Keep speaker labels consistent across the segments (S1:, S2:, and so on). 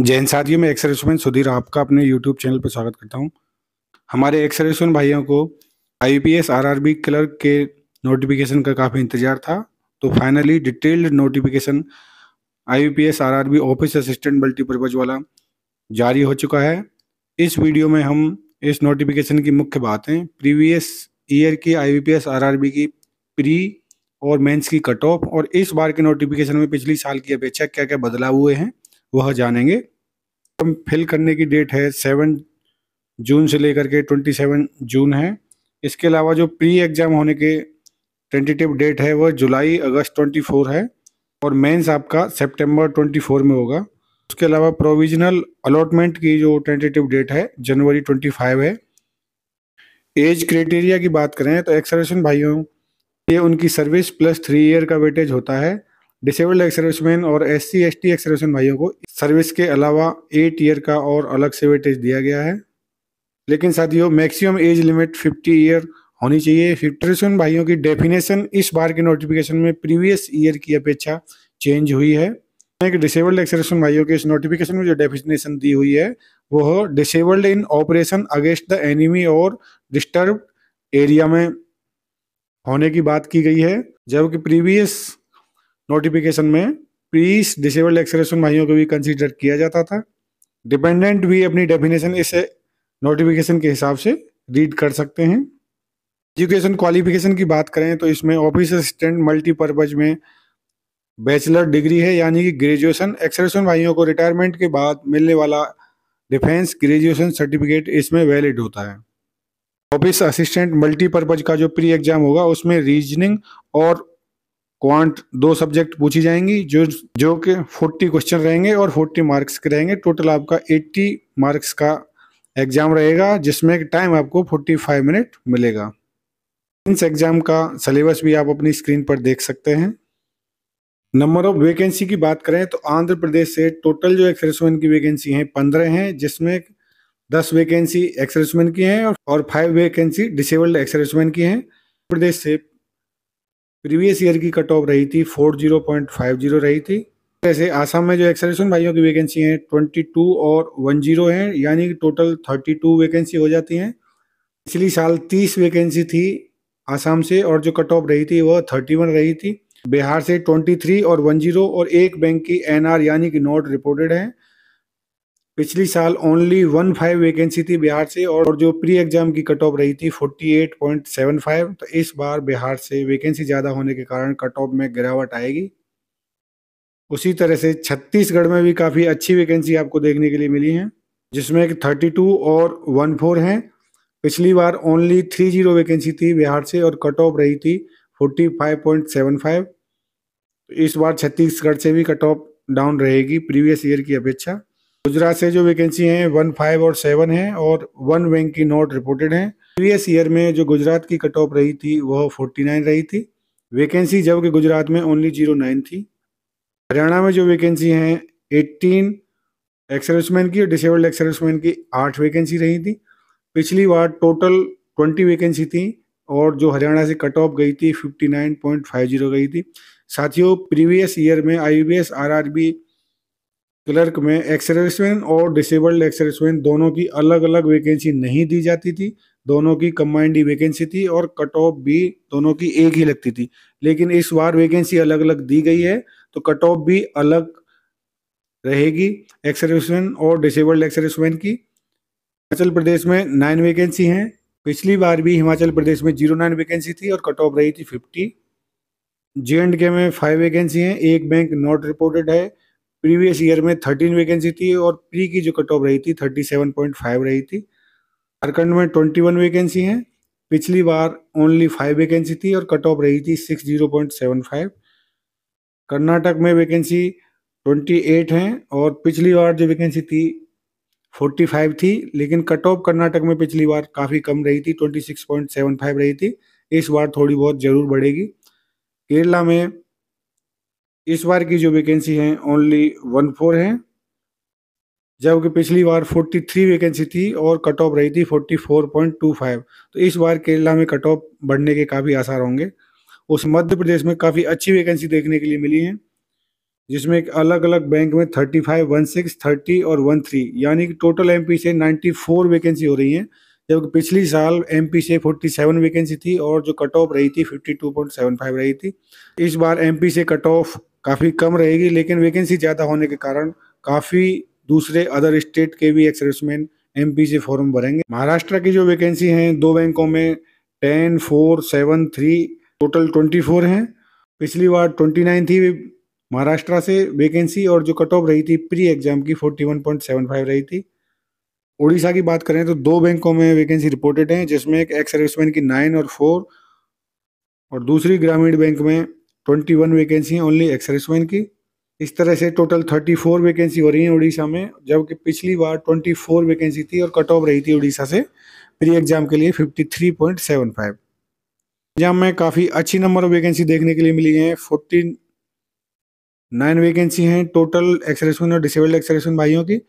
S1: जैन साथियों में एक्स सुधीर आपका अपने यूट्यूब चैनल पर स्वागत करता हूं हमारे एक्स भाइयों को I P S R R B clerk के नोटिफिकेशन का काफ़ी इंतजार था तो finally detailed notification I P S R R B office assistant multipurpose वाला जारी हो चुका है इस वीडियो में हम इस नोटिफिकेशन की मुख्य बातें प्रीवियस ईयर की I P S R R B की प्री और मेन्स की कट ऑफ और इस बार के नोटिफिकेशन में पिछली साल की अपेक्षा क्या क्या बदलाव हुए हैं वह जानेंगे तो फिल करने की डेट है सेवन जून से लेकर के ट्वेंटी सेवन जून है इसके अलावा जो प्री एग्ज़ाम होने के टेंटेटिव डेट है वह जुलाई अगस्त ट्वेंटी फोर है और मेंस आपका सितंबर फोर में होगा उसके अलावा प्रोविजनल अलॉटमेंट की जो टेंटेटिव डेट है जनवरी ट्वेंटी फाइव है एज क्राइटेरिया की बात करें तो एक्सर्वेशन भाइयों ये उनकी सर्विस प्लस थ्री ईयर का वेटेज होता है डिसेबल्ड एक्स सर्विसमैन और S C S T ex serviceman भाइयों को सर्विस के अलावा एट ईयर का और अलग से वेटेज दिया गया है लेकिन साथियों मैक्सिमम एज लिमिट 50 ईयर होनी चाहिए फिफ्टी भाइयों की डेफिनेशन इस बार के नोटिफिकेशन में प्रीवियस ईयर की अपेक्षा चेंज हुई है एक डिसेबल्ड एक्सरेशन भाइयों के इस नोटिफिकेशन में जो डेफिनेशन दी हुई है वो disabled in operation against the enemy और डिस्टर्ब एरिया में होने की बात की गई है जबकि प्रीवियस नोटिफिकेशन में प्लीज डिसेबल्ड एक्सरेशन भाइयों को भी कंसीडर किया जाता था डिपेंडेंट भी अपनी डेफिनेशन इस नोटिफिकेशन के हिसाब से रीड कर सकते हैं एजुकेशन क्वालिफिकेशन की बात करें तो इसमें ऑफिस असिस्टेंट मल्टीपर्पज में बैचलर डिग्री है यानी कि ग्रेजुएशन एक्सरेशन भाइयों को रिटायरमेंट के बाद मिलने वाला डिफेंस ग्रेजुएशन सर्टिफिकेट इसमें वैलिड होता है ऑफिस असिस्टेंट मल्टीपर्पज का जो प्री एग्जाम होगा उसमें रीजनिंग और क्वांट दो सब्जेक्ट पूछी जाएंगी जो जो कि फोर्टी क्वेश्चन रहेंगे और फोर्टी मार्क्स के रहेंगे टोटल आपका एट्टी मार्क्स का एग्जाम रहेगा जिसमें टाइम आपको फोर्टी फाइव मिनट मिलेगा इस एग्जाम का सिलेबस भी आप अपनी स्क्रीन पर देख सकते हैं नंबर ऑफ वैकेंसी की बात करें तो आंध्र प्रदेश से टोटल जो एक्सरेसमैन की वैकेंसी हैं पंद्रह हैं जिसमें दस वैकेंसी एक्सरेसमैन की हैं और फाइव वैकेंसी डिसेबल्ड एक्सरेसमैन की हैं प्रदेश से प्रीवियस ईयर की कट ऑफ रही थी four zero point five zero रही थी जैसे आसाम में जो एक्सलेशन भाइयों की वैकेंसी है ट्वेंटी टू और वन जीरो है यानी कि टोटल थर्टी टू वैकेंसी हो जाती हैं पिछली साल तीस वैकेंसी थी आसाम से और जो कट ऑफ रही थी वह थर्टी वन रही थी बिहार से ट्वेंटी थ्री और वन जीरो और एक बैंक की एनआर यानी कि नॉट रिपोर्टेड है पिछली साल ओनली वन फाइव वैकेंसी थी बिहार से और जो प्री एग्जाम की कट ऑफ रही थी 48.75 तो इस बार बिहार से वैकेंसी ज़्यादा होने के कारण कट ऑफ में गिरावट आएगी उसी तरह से छत्तीसगढ़ में भी काफ़ी अच्छी वैकेंसी आपको देखने के लिए मिली है जिसमें थर्टी टू और वन फोर हैं पिछली बार ओनली थ्री जीरो वैकेंसी थी बिहार से और कट ऑफ रही थी forty five point seven five इस बार छत्तीसगढ़ से भी कट ऑफ डाउन रहेगी प्रीवियस ईयर की अपेक्षा गुजरात से जो वैकेंसी हैं वन फाइव और सेवन है और वन वैंक की नोट रिपोर्टेड है प्रीवियस ईयर में जो गुजरात की कट ऑफ रही थी वह फोर्टी नाइन रही थी वैकेंसी जबकि गुजरात में ओनली जीरो नाइन थी हरियाणा में जो वैकेंसी हैं एट्टीन एक्सर्विसमैन की और डिसेबल्ड एक्सर्विसमैन की आठ वैकेंसी रही थी पिछली बार टोटल ट्वेंटी वैकेंसी थी और जो हरियाणा से कट ऑफ गई थी fifty nine point five zero गई थी साथियों प्रीवियस ईयर में I B S R R B clerk में एक्सर्विसमैन और डिसेबल्ड एक्स दोनों की अलग अलग वैकेंसी नहीं दी जाती थी दोनों की कम्बाइंड ही वैकेंसी थी और कट ऑफ भी दोनों की एक ही लगती थी लेकिन इस बार वैकेंसी अलग अलग दी गई है तो कट ऑफ भी अलग रहेगी एक्सर्विसमैन और डिसेबल्ड एक्सर्विसमैन की हिमाचल प्रदेश में नाइन वैकेंसी हैं पिछली बार भी हिमाचल प्रदेश में जीरो नाइन वैकेंसी थी और कट ऑफ रही थी फिफ्टी जे एंड के में फाइव वैकेंसी हैं एक बैंक नॉट रिपोर्टेड है प्रीवियस ईयर में थर्टीन वैकेंसी थी और प्री की जो कट ऑफ रही थी थर्टी सेवन पॉइंट फाइव रही थी झारखंड में ट्वेंटी वन वैकेंसी हैं पिछली बार ओनली फाइव वैकेंसी थी और कट ऑफ रही थी six zero point seven five Karnataka में वैकेंसी ट्वेंटी एट हैं और पिछली बार जो वैकेंसी थी फोर्टी फाइव थी लेकिन कट ऑफ कर्नाटक में पिछली बार काफ़ी कम रही थी twenty six point seven five रही थी इस बार थोड़ी बहुत ज़रूर बढ़ेगी केरला में इस बार की जो वैकेंसी है ओनली वन फोर है जबकि पिछली बार 43 वैकेंसी थी और कट ऑफ रही थी 44.25 तो इस बार केरला में कट ऑफ बढ़ने के काफ़ी आसार होंगे उस मध्य प्रदेश में काफ़ी अच्छी वैकेंसी देखने के लिए मिली है जिसमें अलग अलग बैंक में 35, 16, 30 और 13 यानी कि टोटल एमपी से 94 वैकेंसी हो रही हैं जबकि पिछली साल एमपी से 47 वैकेंसी थी और जो कट ऑफ रही थी 52.75 रही थी इस बार एमपी से कट ऑफ काफ़ी कम रहेगी लेकिन वैकेंसी ज़्यादा होने के कारण काफ़ी दूसरे अदर स्टेट के भी एक सर्विसमैन एम से फॉर्म भरेंगे महाराष्ट्र की जो वैकेंसी हैं दो बैंकों में ten four seven three total twenty four हैं पिछली बार ट्वेंटी नाइन थी महाराष्ट्र से वैकेंसी और जो कट ऑफ रही थी प्री एग्जाम की forty one point seven five रही थी उड़ीसा की बात करें तो दो बैंकों में वैकेंसी रिपोर्टेड हैं जिसमें एक एक्स सर्विसमैन की नाइन और फोर और दूसरी ग्रामीण बैंक में ट्वेंटी वन वैकेंसी हैं ओनली एक्स सर्विसमैन की इस तरह से टोटल थर्टी फोर वैकेंसी हो रही हैं उड़ीसा में जबकि पिछली बार ट्वेंटी फोर वैकेंसी थी और कट ऑफ रही थी उड़ीसा से प्री एग्जाम के लिए fifty three point seven five exam में काफ़ी अच्छी नंबर ऑफ वैकेंसी देखने के लिए मिली है फोर्टी नाइन वैकेंसी हैं टोटल एक्सरेसमैन और डिसेबल्ड एक्सरेसमैन भाइयों की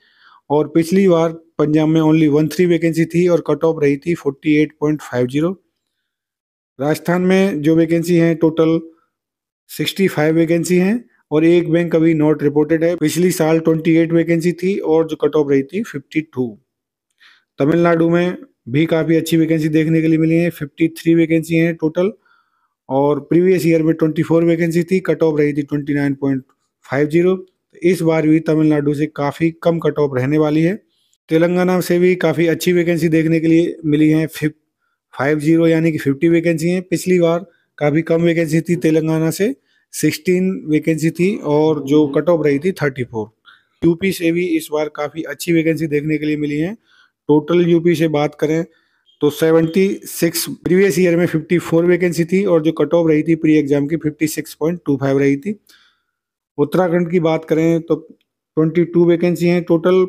S1: और पिछली बार पंजाब में ओनली वन थ्री वैकेंसी थी और कट ऑफ रही थी forty eight point five zero Rajasthan में जो वैकेंसी हैं टोटल सिक्सटी फाइव वैकेंसी हैं और एक बैंक अभी नॉट रिपोर्टेड है पिछली साल ट्वेंटी एट वैकेंसी थी और जो कट ऑफ रही थी फिफ्टी टू तमिलनाडु में भी काफ़ी अच्छी वैकेंसी देखने के लिए मिली है फिफ्टी थ्री वैकेंसी हैं टोटल और प्रीवियस ईयर में ट्वेंटी फोर वैकेंसी थी कट ऑफ रही थी twenty nine point five zero इस बार भी तमिलनाडु से काफ़ी कम कट ऑफ रहने वाली है तेलंगाना से भी काफ़ी अच्छी वैकेंसी देखने के लिए मिली है फाइव जीरो यानी कि फिफ्टी वैकेंसी हैं पिछली बार काफ़ी कम वैकेंसी थी तेलंगाना से 16 वैकेंसी थी और जो कट ऑफ रही थी 34 यूपी से भी इस बार काफ़ी अच्छी वैकेंसी देखने के लिए मिली है टोटल यूपी से बात करें तो 76 प्रीवियस ईयर में 54 वैकेंसी थी और जो कट ऑफ रही थी प्री एग्जाम की 56.25 रही थी उत्तराखंड की बात करें तो 22 वैकेंसी हैं टोटल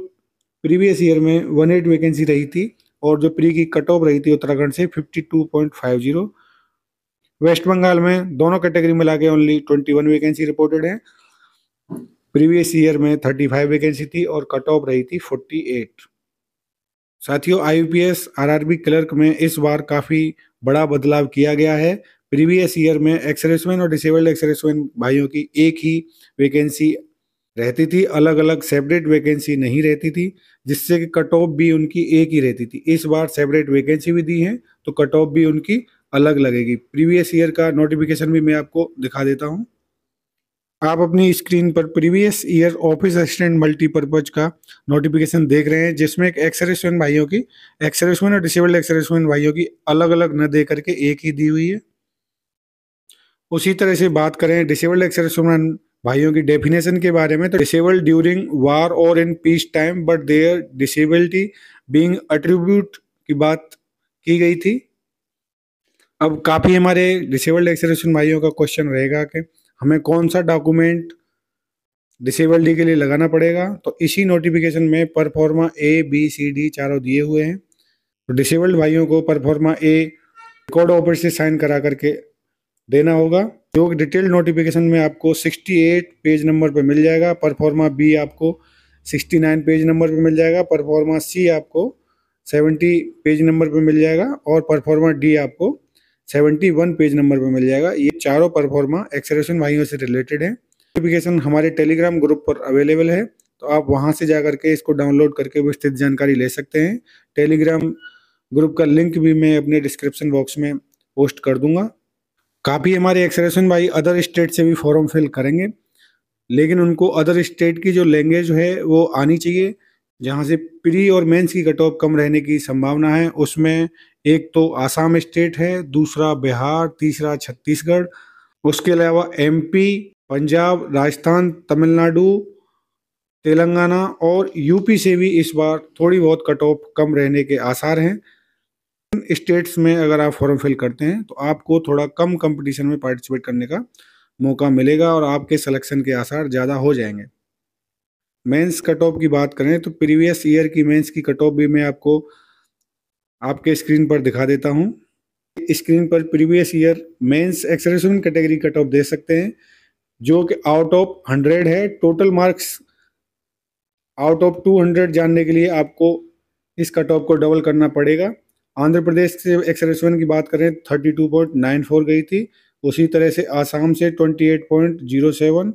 S1: प्रीवियस ईयर में 18 वैकेंसी रही थी और जो प्री की कट ऑफ रही थी उत्तराखंड से 52.50 वेस्ट बंगाल में दोनों कैटेगरी में लाके only twenty one vacancy reported है प्रीवियस ईयर में थर्टी फाइव वैकेंसी थी और कट ऑफ रही थी फोर्टी एट साथियों आईयूपीएस आरआरबी क्लर्क में इस बार काफ़ी बड़ा बदलाव किया गया है प्रीवियस ईयर में एक्सरेसमैन और डिसेबल्ड एक्सरेसमैन भाइयों की एक ही वैकेंसी रहती थी अलग अलग सेपरेट वैकेंसी नहीं रहती थी जिससे कि कट ऑफ भी उनकी एक ही रहती थी इस बार सेपरेट वैकेंसी भी दी है तो कट ऑफ भी उनकी अलग लगेगी प्रीवियस ईयर का नोटिफिकेशन भी मैं आपको दिखा देता हूँ आप अपनी स्क्रीन पर previous year office assistant multipurpose का नोटिफिकेशन देख रहे हैं जिसमें एक एक्सरेसमैन भाइयों की एक्सरेसमैन और डिसेबल्ड एक्सरेसमैन भाइयों की अलग अलग न दे करके एक ही दी हुई है उसी तरह से बात करें डिसेबल्ड एक्सरेसमैन भाइयों की डेफिनेशन के बारे में तो डिसेबल्ड ड्यूरिंग वार और in peace time but their disability being attribute की बात की गई थी अब काफ़ी हमारे डिसेबल्ड एक्सेलेशन भाइयों का क्वेश्चन रहेगा कि हमें कौन सा डॉक्यूमेंट डिसेबल्डी के लिए लगाना पड़ेगा तो इसी नोटिफिकेशन में proforma A B C D चारों दिए हुए हैं तो डिसेबल्ड भाइयों को परफॉर्मा ए रिकॉर्ड ऑफिस से साइन करा करके देना होगा जो डिटेल्ड नोटिफिकेशन में आपको 68 पेज नंबर पर मिल जाएगा परफॉर्मा बी आपको 69 पेज नंबर पर मिल जाएगा परफॉर्मा सी आपको 70 पेज नंबर पर मिल जाएगा और परफॉर्मा डी आपको सेवेंटी वन पेज नंबर पर मिल जाएगा ये चारों परफॉर्मा एक्सरेशन वाहियों से रिलेटेड है नोटिफिकेशन हमारे टेलीग्राम ग्रुप पर अवेलेबल है तो आप वहाँ से जा करके इसको डाउनलोड करके विस्तृत जानकारी ले सकते हैं टेलीग्राम ग्रुप का लिंक भी मैं अपने डिस्क्रिप्शन बॉक्स में पोस्ट कर दूंगा काफ़ी हमारे एक्सरेशन भाई अदर स्टेट से भी फॉर्म फिल करेंगे लेकिन उनको अदर स्टेट की जो लैंग्वेज है वो आनी चाहिए जहाँ से प्री और मेंस की कट ऑफ कम रहने की संभावना है उसमें एक तो आसाम स्टेट है दूसरा बिहार तीसरा छत्तीसगढ़ उसके अलावा एमपी पंजाब राजस्थान तमिलनाडु तेलंगाना और यूपी से भी इस बार थोड़ी बहुत कट ऑफ कम रहने के आसार हैं स्टेट्स में अगर आप फॉर्म फिल करते हैं तो आपको थोड़ा कम कंपटीशन में पार्टिसिपेट करने का मौका मिलेगा और आपके सिलेक्शन के आसार ज़्यादा हो जाएंगे मेंस कट ऑफ की बात करें तो प्रीवियस ईयर की मेंस की कट ऑफ भी मैं आपको आपके स्क्रीन पर दिखा देता हूं स्क्रीन पर प्रीवियस ईयर मेंस एक्सरेशन कैटेगरी कट ऑफ दे सकते हैं जो कि आउट ऑफ हंड्रेड है total marks out of two hundred जानने के लिए आपको इस कट ऑफ को डबल करना पड़ेगा आंध्र प्रदेश से एक्सरेशन की बात करें thirty two point nine four गई थी उसी तरह से आसाम से twenty eight point zero seven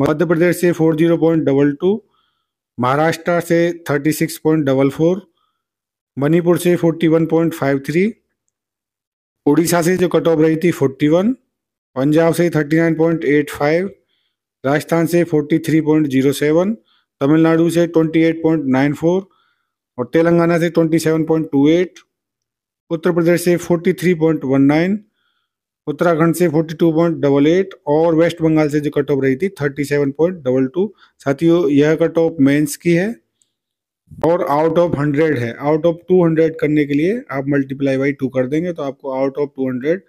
S1: Madhya Pradesh से four zero point double two Maharashtra से thirty six point double four Manipur से forty one point five three Orissa से जो कट ऑफ रही थी फोर्टी वन पंजाब से thirty nine point eight five Rajasthan से forty three point zero seven Tamil Nadu से twenty eight point nine four और तेलंगाना से twenty seven point two eight Uttar Pradesh से forty three point one nine Uttarakhand से forty two point double eight और West Bengal से जो cut off रही थी thirty seven point double two साथियों यह कट ऑफ मेंस की है और आउट ऑफ हंड्रेड है आउट ऑफ टू हंड्रेड करने के लिए आप मल्टीप्लाई बाई टू कर देंगे तो आपको out of two hundred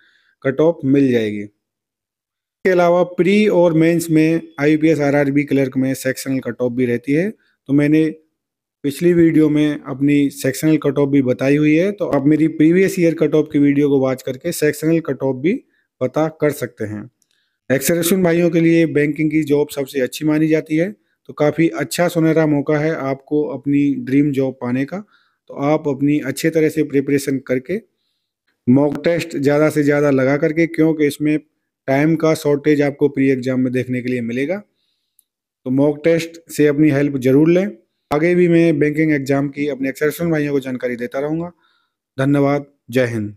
S1: cut off मिल जाएगी इसके अलावा प्री और मेंस में आई पी एस क्लर्क में सेक्शनल कट ऑफ भी रहती है तो मैंने पिछली वीडियो में अपनी सेक्शनल कट ऑफ भी बताई हुई है तो आप मेरी प्रीवियस ईयर कट ऑफ की वीडियो को वाच करके सेक्शनल कट ऑफ भी पता कर सकते हैं एक्सरेशन भाइयों के लिए बैंकिंग की जॉब सबसे अच्छी मानी जाती है तो काफ़ी अच्छा सुनहरा मौका है आपको अपनी ड्रीम जॉब पाने का तो आप अपनी अच्छे तरह से प्रिपरेशन करके मॉक टेस्ट ज़्यादा से ज़्यादा लगा करके क्योंकि इसमें टाइम का शॉर्टेज आपको प्री एग्ज़ाम में देखने के लिए मिलेगा तो मॉक टेस्ट से अपनी हेल्प ज़रूर लें आगे भी मैं बैंकिंग एग्ज़ाम की अपने एक्सरेशन भाइयों को जानकारी देता रहूँगा धन्यवाद जय हिंद